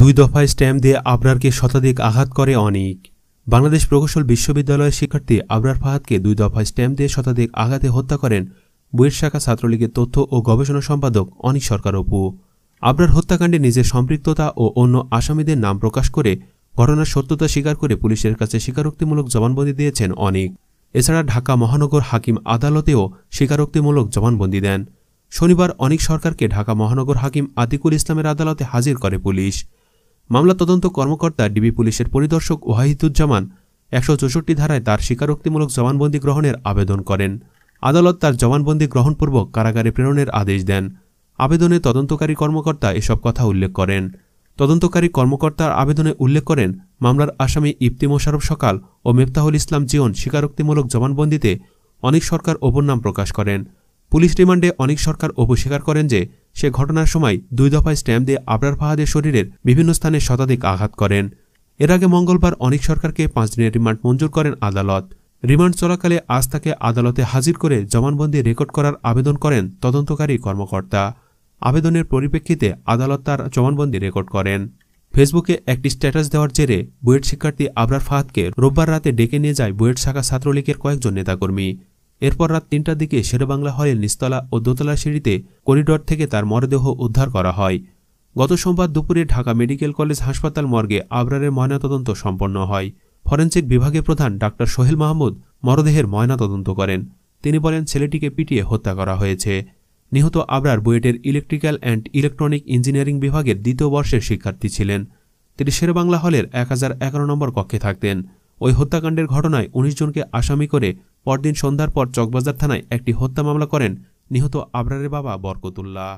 দুই দফায় স্ট্যাম্প দিয়ে আবরারকে শতাধিক আঘাত করে অনিক বাংলাদেশ প্রকৌশল বিশ্ববিদ্যালয়ের শিক্ষার্থী আবরার ফাহাদকে দুই দফায় স্ট্যাম্প দিয়ে শতাধিক আঘাতে হত্যা করেন বইয়ের শাখা ছাত্রলীগের তথ্য ও গবেষণা সম্পাদক অনিক সরকার অপু আবরার হত্যাকাণ্ডে নিজের সম্পৃক্ততা ও অন্য আসামিদের নাম প্রকাশ করে ঘটনার সত্যতা স্বীকার করে পুলিশের কাছে স্বীকারোক্তিমূলক জবানবন্দি দিয়েছেন অনিক এছাড়া ঢাকা মহানগর হাকিম আদালতেও স্বীকারোক্তিমূলক জবানবন্দি দেন শনিবার অনিক সরকারকে ঢাকা মহানগর হাকিম আতিকুল ইসলামের আদালতে হাজির করে পুলিশ মামলা তদন্ত কর্মকর্তা ডিবি পুলিশের পরিদর্শক ওয়াহিদুজ্জামান একশো চৌষট্টি ধারায় তার স্বীকারোক্তিমূলক জবানবন্দি গ্রহণের আবেদন করেন আদালত তার জবানবন্দি গ্রহণপূর্বক কারাগারে প্রেরণের আদেশ দেন আবেদনে তদন্তকারী কর্মকর্তা এসব কথা উল্লেখ করেন তদন্তকারী কর্মকর্তার আবেদনে উল্লেখ করেন মামলার আসামি ইফতি মোশারফ সকাল ও মেফতাহুল ইসলাম জীবন স্বীকারোক্তিমূলক জবানবন্দিতে অনেক সরকার অপর নাম প্রকাশ করেন পুলিশ রিমান্ডে অনেক সরকার অপস্বীকার করেন যে সে ঘটনার সময় দুই দফায় স্ট্যাম্প দিয়ে আবরার ফাহাদের শরীরের বিভিন্ন স্থানে শতাধিক আঘাত করেন এর আগে মঙ্গলবার অনিক সরকারকে পাঁচ দিনের রিমান্ড মঞ্জুর করেন আদালত রিমান্ড চলাকালে আজ তাকে আদালতে হাজির করে জবানবন্দি রেকর্ড করার আবেদন করেন তদন্তকারী কর্মকর্তা আবেদনের পরিপ্রেক্ষিতে আদালত তার জবানবন্দি রেকর্ড করেন ফেসবুকে একটি স্ট্যাটাস দেওয়ার জেরে বুয়েট শিক্ষার্থী আবরার ফাহাদকে রোববার রাতে ডেকে নিয়ে যায় বুয়েট শাখা ছাত্রলীগের কয়েকজন নেতাকর্মী এরপর রাত তিনটার দিকে শেরবাংলা হলের নিস্তলা ও দোতলা সিঁড়িতে করিডর থেকে তার মরদেহ উদ্ধার করা হয় গত সোমবার দুপুরে ঢাকা মেডিকেল কলেজ হাসপাতাল মর্গে আবরারের ময়নাতদন্ত সম্পন্ন হয় ফরেন্সিক বিভাগের প্রধান ডাক্তার সোহেল মাহমুদ মরদেহের ময়নাতদন্ত করেন তিনি বলেন ছেলেটিকে পিটিয়ে হত্যা করা হয়েছে নিহত আবরার বুয়েটের ইলেকট্রিক্যাল অ্যান্ড ইলেকট্রনিক ইঞ্জিনিয়ারিং বিভাগের দ্বিতীয় বর্ষের শিক্ষার্থী ছিলেন তিনি শেরবাংলা হলের এক নম্বর কক্ষে থাকতেন ওই হত্যাকাণ্ডের ঘটনায় উনিশ জনকে আসামি করে পরদিন সন্ধ্যার পর চকবাজার থানায় একটি হত্যা মামলা করেন নিহত আবরারের বাবা বরকতুল্লাহ